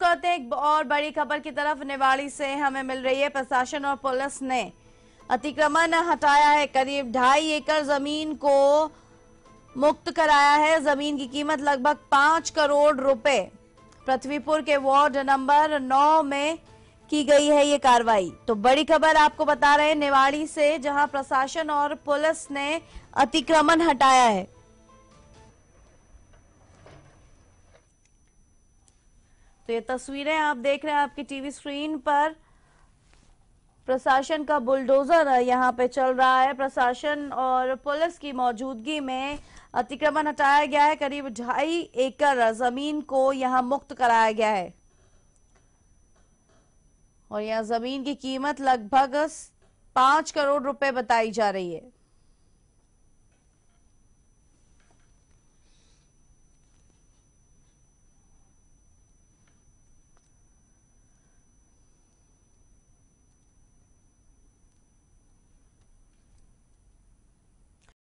करते हैं एक और बड़ी खबर की तरफ निवाड़ी से हमें मिल रही है प्रशासन और पुलिस ने अतिक्रमण हटाया है करीब ढाई एकड़ जमीन को मुक्त कराया है जमीन की कीमत लगभग पांच करोड़ रुपए पृथ्वीपुर के वार्ड नंबर नौ में की गई है ये कार्रवाई तो बड़ी खबर आपको बता रहे हैं निवाड़ी से जहां प्रशासन और पुलिस ने अतिक्रमण हटाया है तो ये तस्वीरें आप देख रहे हैं आपकी टीवी स्क्रीन पर प्रशासन का बुलडोजर यहाँ पे चल रहा है प्रशासन और पुलिस की मौजूदगी में अतिक्रमण हटाया गया है करीब ढाई एकड़ जमीन को यहाँ मुक्त कराया गया है और यहाँ जमीन की कीमत लगभग पांच करोड़ रुपए बताई जा रही है